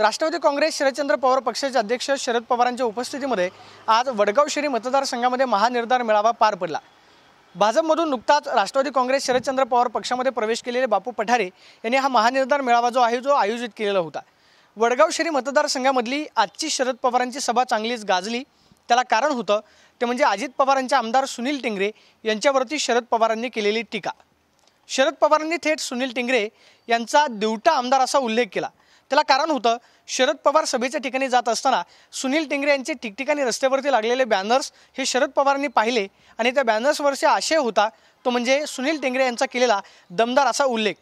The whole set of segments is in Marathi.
राष्ट्रवादी काँग्रेस शरदचंद्र पवार पक्षाचे अध्यक्ष शरद पवारांच्या उपस्थितीमध्ये आज वडगाव शेरी मतदारसंघामध्ये महानिर्धार मेळावा पार पडला भाजपमधून नुकताच राष्ट्रवादी काँग्रेस शरदचंद्र पवार पक्षामध्ये प्रवेश केलेले बापू पठारे यांनी हा महानिर्धार मेळावा जो आहे जो आयोजित केलेला होता वडगाव शेरी मतदारसंघामधली आजची शरद पवारांची सभा चांगलीच गाजली त्याला कारण होतं ते म्हणजे अजित पवारांचे आमदार सुनील टिंगरे यांच्यावरती शरद पवारांनी केलेली टीका शरद पवारांनी थेट सुनील टिंगरे यांचा देवटा आमदार असा उल्लेख केला त्याला कारण होतं शरद पवार सभेच्या ठिकाणी जात असताना सुनील टेंगरे यांचे ठिकठिकाणी रस्त्यावरती लागलेले बॅनर्स हे शरद पवारांनी पाहिले आणि त्या बॅनर्सवरचा आशय होता तो म्हणजे सुनील टेंगरे यांचा केलेला दमदार असा उल्लेख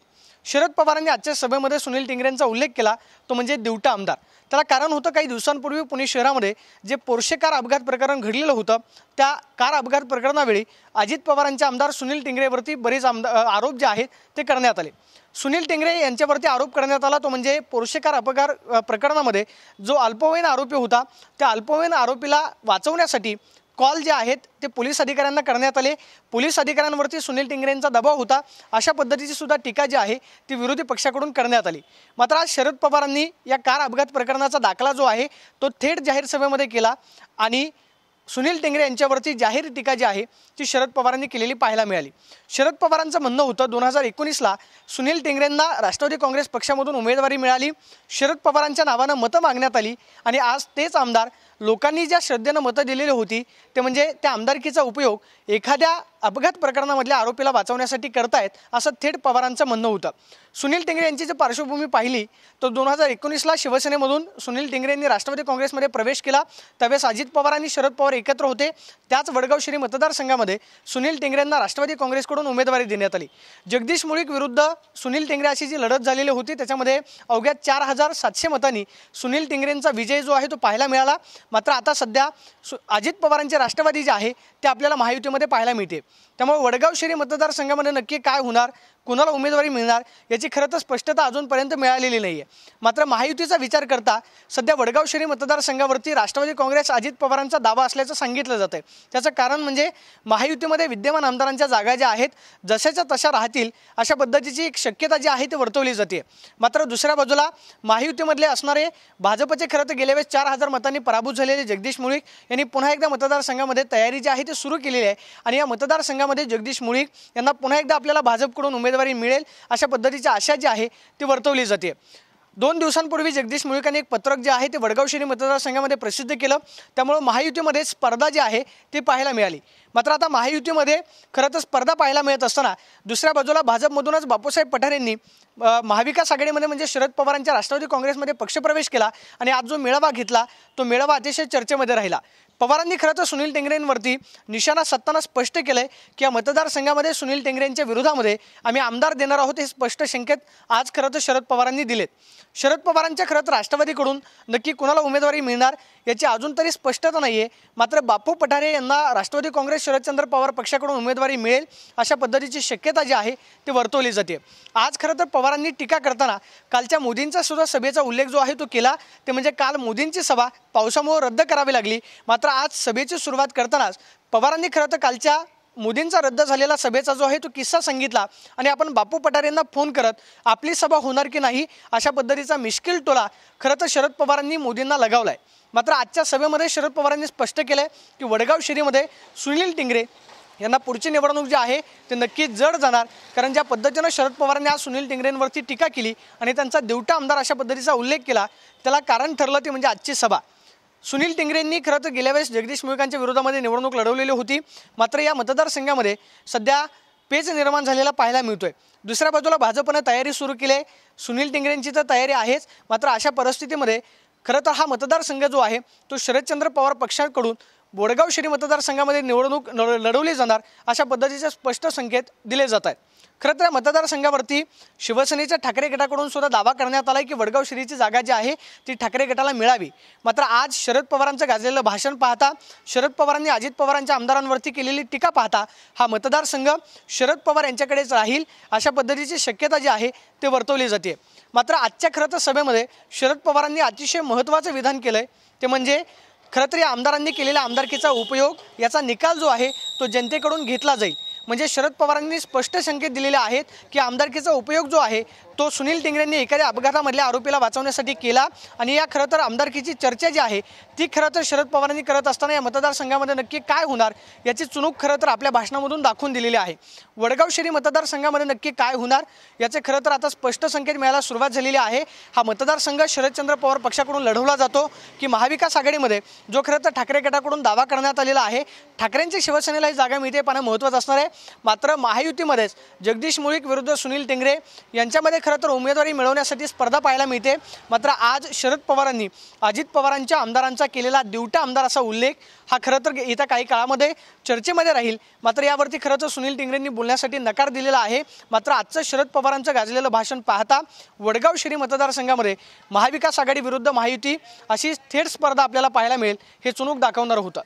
शरद पवारांनी आजच्या सभेमध्ये सुनील टिंगरेंचा उल्लेख केला तो म्हणजे दिवटा आमदार त्याला कारण होतं काही दिवसांपूर्वी पुणे शहरामध्ये जे पोरशे कार अपघात प्रकरण घडलेलं होतं त्या कार अपघात प्रकरणावेळी अजित पवारांचे आमदार सुनील टिंगरेवरती बरेच आमदार आरोप जे आहेत ते करण्यात आले सुनील टिंगरे यांच्यावरती आरोप करण्यात आला तो म्हणजे पोरशेकार अपघात प्रकरणामध्ये जो अल्पवयीन आरोपी होता त्या अल्पवयीन आरोपीला वाचवण्यासाठी कॉल जे आहेत ते पोलीस अधिकाऱ्यांना करण्यात आले पोलीस अधिकाऱ्यांवरती सुनील टिंगरेंचा दबाव होता अशा पद्धतीची सुद्धा टीका जी आहे ती विरोधी पक्षाकडून करण्यात आली मात्र आज शरद पवारांनी या कार अपघात प्रकरणाचा दाखला जो आहे तो थेट जाहीर सभेमध्ये केला आणि सुनील टेंगरे यांच्यावरती जाहीर टीका जी आहे ती शरद पवारांनी केलेली पाहायला मिळाली शरद पवारांचं म्हणणं होतं दोन हजार एकोणीसला सुनील टेंगरेंना राष्ट्रवादी काँग्रेस पक्षामधून उमेदवारी मिळाली शरद पवारांच्या नावानं मतं मागण्यात आली आणि आज तेच आमदार लोकांनी ज्या श्रद्धेनं मतं दिलेली होती ते म्हणजे त्या आमदारकीचा उपयोग एखाद्या अपघात प्रकरणामधल्या आरोपीला वाचवण्यासाठी करतायत असं थेट पवारांचं म्हणणं होतं सुनील टेंगरे यांची जर पार्श्वभूमी पाहिली तर दोन हजार एकोणीसला शिवसेनेमधून सुनील टेंगरे यांनी राष्ट्रवादी काँग्रेसमध्ये प्रवेश केला त्यावेळेस अजित पवार आणि शरद पवार एकत्र होते त्याच वडगाव श्री मतदारसंघामध्ये सुनील टेंगरे राष्ट्रवादी काँग्रेसकडून उमेदवारी देण्यात आली जगदीश मुळीक विरुद्ध सुनील टेंगरे अशी जी लढत झालेली होती त्याच्यामध्ये अवघ्या चार हजार सातशे मतांनी सुनील टेंगरेंचा विजय जो आहे तो पाहायला मिळाला मात्र आता सध्या सु अजित पवारांचे राष्ट्रवादी जे आहे ते आपल्याला महायुतीमध्ये पाहायला मिळते त्यामुळे वडगाव शेरी मतदारसंघामध्ये नक्की काय होणार कुणाला उमेदवारी मिळणार याची खरं तर स्पष्टता अजूनपर्यंत मिळालेली नाही आहे मात्र महायुतीचा विचार करता सध्या वडगाव शेरी मतदारसंघावरती राष्ट्रवादी काँग्रेस अजित पवारांचा दावा असल्याचं सांगितलं जातं आहे त्याचं कारण म्हणजे महायुतीमध्ये विद्यमान आमदारांच्या जागा ज्या आहेत जशाच्या तशा राहतील अशा पद्धतीची एक शक्यता जी आहे ती वर्तवली जाते मात्र दुसऱ्या बाजूला महायुतीमधले असणारे भाजपचे खरं तर गेल्यावेळेस चार हजार मतांनी पराभूत झालेले जगदीश मुळीक यांनी पुन्हा एकदा मतदारसंघामध्ये तयारी जी आहे ती सुरू केलेली आहे आणि या मतदारसंघामध्ये मध्ये जगदीश मुळीक यांना पुन्हा एकदा आपल्याला भाजपकडून उमेदवारी मिळेल अशा पद्धतीची आशा जी आहे ती वर्तवली जाते दोन दिवसांपूर्वी जगदीश यांनी एक पत्रक जे आहे ते वडगाव मतदार मतदारसंघामध्ये प्रसिद्ध केलं त्यामुळे महायुतीमध्ये स्पर्धा जी आहे ती पाहायला मिळाली मात्र आता महायुतीमध्ये खरं तर स्पर्धा पाहायला मिळत असताना दुसऱ्या बाजूला भाजपमधूनच बापूसाहेब यांनी महाविकास आघाडीमध्ये म्हणजे शरद पवारांच्या राष्ट्रवादी काँग्रेसमध्ये पक्षप्रवेश केला आणि आज जो मेळावा घेतला तो मेळावा अतिशय चर्चेमध्ये राहिला पवारांनी खरं तर सुनील टेंगरेंवरती निशाणा सत्ताना स्पष्ट केलं की या मतदारसंघामध्ये सुनील टेंगरेंच्या विरोधामध्ये आम्ही आमदार देणार आहोत हे स्पष्ट शंकेत आज खरं तर शरद पवारांनी दिलेत शरद पवारांच्या खरं तर राष्ट्रवादीकडून नक्की कुणाला उमेदवारी मिळणार याची अजून तरी स्पष्टता नाही आहे मात्र बापू पठारे यांना राष्ट्रवादी काँग्रेस शरदचंद्र पवार पक्षाकडून उमेदवारी मिळेल अशा पद्धतीची शक्यता जी आहे ती वर्तवली जाते आज खरं तर पवारांनी टीका करताना कालच्या मोदींचा सुद्धा सभेचा उल्लेख जो आहे तो केला ते म्हणजे काल मोदींची सभा पावसामुळे रद्द करावी लागली मात्र आज सभेची सुरुवात करतानाच पवारांनी खरं तर कालच्या मोदींचा रद्द झालेला सभेचा जो आहे तो किस्सा सांगितला आणि आपण बापू पठारेंना फोन करत आपली सभा होणार की नाही अशा पद्धतीचा मिश्किल टोला खरं तर शरद पवारांनी मोदींना लगावला आहे मात्र आजच्या सभेमध्ये शरद पवारांनी स्पष्ट केलं आहे की वडगाव शिरीमध्ये सुनील टिंगरे यांना पुढची निवडणूक जी आहे ते नक्की जड जाणार कारण ज्या पद्धतीनं शरद पवारांनी आज सुनील टिंगरेंवरती टीका केली आणि त्यांचा देवटा आमदार अशा पद्धतीचा उल्लेख केला त्याला कारण ठरलं ते म्हणजे आजची सभा सुनील टिंगरेंनी खरं तर गेल्या वेळेस जगदीश मुळकांच्या विरोधामध्ये निवडणूक लढवलेली होती मात्र या मतदारसंघामध्ये सध्या पेच निर्माण झालेला पाहायला मिळतोय दुसऱ्या बाजूला भाजपनं तयारी सुरू केली आहे सुनील टिंगरेंची तर तयारी आहेच मात्र अशा परिस्थितीमध्ये खरं तर हा मतदारसंघ जो आहे तो शरदचंद्र पवार पक्षाकडून बोडगाव शहरी मतदारसंघामध्ये निवडणूक लढवली जाणार अशा पद्धतीचे स्पष्ट संकेत दिले जात आहेत खरं तर मतदारसंघावरती शिवसेनेच्या ठाकरे गटाकडून सुद्धा दावा करण्यात आला आहे की वडगाव शिरीची जागा जी आहे ती ठाकरे गटाला मिळावी मात्र आज शरद पवारांचं गाजलेलं भाषण पाहता शरद पवारांनी अजित पवारांच्या आमदारांवरती केलेली टीका पाहता हा मतदारसंघ शरद पवार यांच्याकडेच राहील अशा पद्धतीची शक्यता जी आहे ते वर्तवली जाते मात्र आजच्या खरं तर सभेमध्ये शरद पवारांनी अतिशय महत्त्वाचं विधान केलं आहे ते म्हणजे खरं तर या आमदारांनी केलेल्या आमदारकीचा उपयोग याचा निकाल जो आहे तो जनतेकडून घेतला जाईल म्हणजे शरद पवारांनी स्पष्ट संकेत दिलेले आहेत की आमदारकीचा उपयोग जो आहे तो सुनील टिंगरेंनी एखाद्या अपघातामधल्या आरोपीला वाचवण्यासाठी केला आणि या खरं तर आमदारकीची चर्चा जी आहे ती खरं तर शरद पवारांनी करत असताना या मतदारसंघामध्ये नक्की काय होणार याची चुणूक खरं तर आपल्या भाषणामधून दाखवून दिलेली आहे वडगाव शेरी मतदारसंघामध्ये नक्की काय होणार याचे खरं तर आता स्पष्ट संकेत मिळायला सुरुवात झालेली आहे हा मतदारसंघ शरदचंद्र पवार पक्षाकडून लढवला जातो की महाविकास आघाडीमध्ये जो खरं तर ठाकरे गटाकडून दावा करण्यात आलेला आहे ठाकरेंची शिवसेनेला ही जागा मिळते पाहणं महत्त्वाचं असणार आहे मात्र महायुतीमध्येच जगदीश मुळीक विरुद्ध सुनील टेंगरे यांच्यामध्ये खरं तर उमेदवारी मिळवण्यासाठी स्पर्धा पाहायला मिळते मात्र आज शरद पवारांनी अजित पवारांच्या आमदारांचा केलेला दिवटा आमदार असा उल्लेख हा खरं तर येत्या काही काळामध्ये चर्चेमध्ये राहील मात्र यावरती खरं तर सुनील टिंगरेंनी बोलण्यासाठी नकार दिलेला आहे मात्र आजचं शरद पवारांचं गाजलेलं भाषण पाहता वडगाव शिरी मतदारसंघामध्ये महाविकास आघाडी विरुद्ध महायुती अशी थेट स्पर्धा आपल्याला पाहायला मिळेल हे चुणूक दाखवणारं होतं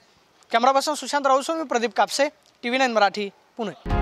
कॅमेरापासून सुशांत राऊसो मी Pradeep Kapse T V nine Marathi Pune